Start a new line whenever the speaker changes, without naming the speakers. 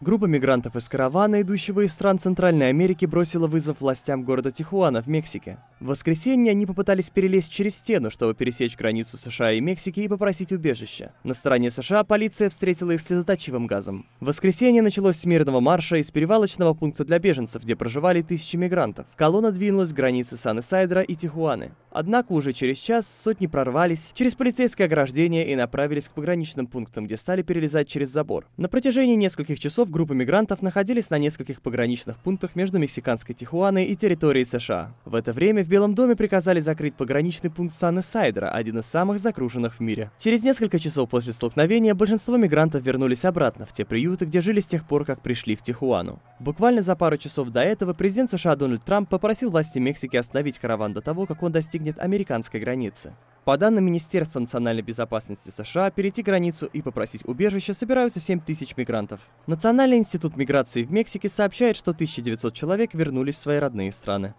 Группа мигрантов из каравана, идущего из стран Центральной Америки, бросила вызов властям города Тихуана в Мексике. В воскресенье они попытались перелезть через стену, чтобы пересечь границу США и Мексики и попросить убежища. На стороне США полиция встретила их слезоточивым газом. В воскресенье началось с мирного марша из перевалочного пункта для беженцев, где проживали тысячи мигрантов. Колонна двинулась к границе Сан-Исайдера и Тихуаны. Однако уже через час сотни прорвались через полицейское ограждение и направились к пограничным пунктам, где стали перелезать через забор. На протяжении нескольких часов группы мигрантов находились на нескольких пограничных пунктах между мексиканской Тихуаной и территорией США. В это время в Белом доме приказали закрыть пограничный пункт сан эсайдера один из самых закруженных в мире. Через несколько часов после столкновения большинство мигрантов вернулись обратно в те приюты, где жили с тех пор, как пришли в Тихуану. Буквально за пару часов до этого президент США Дональд Трамп попросил власти Мексики остановить караван до того, как он достигнет американской границы. По данным Министерства национальной безопасности США, перейти границу и попросить убежища собираются 7 тысяч мигрантов. Национальный институт миграции в Мексике сообщает, что 1900 человек вернулись в свои родные страны.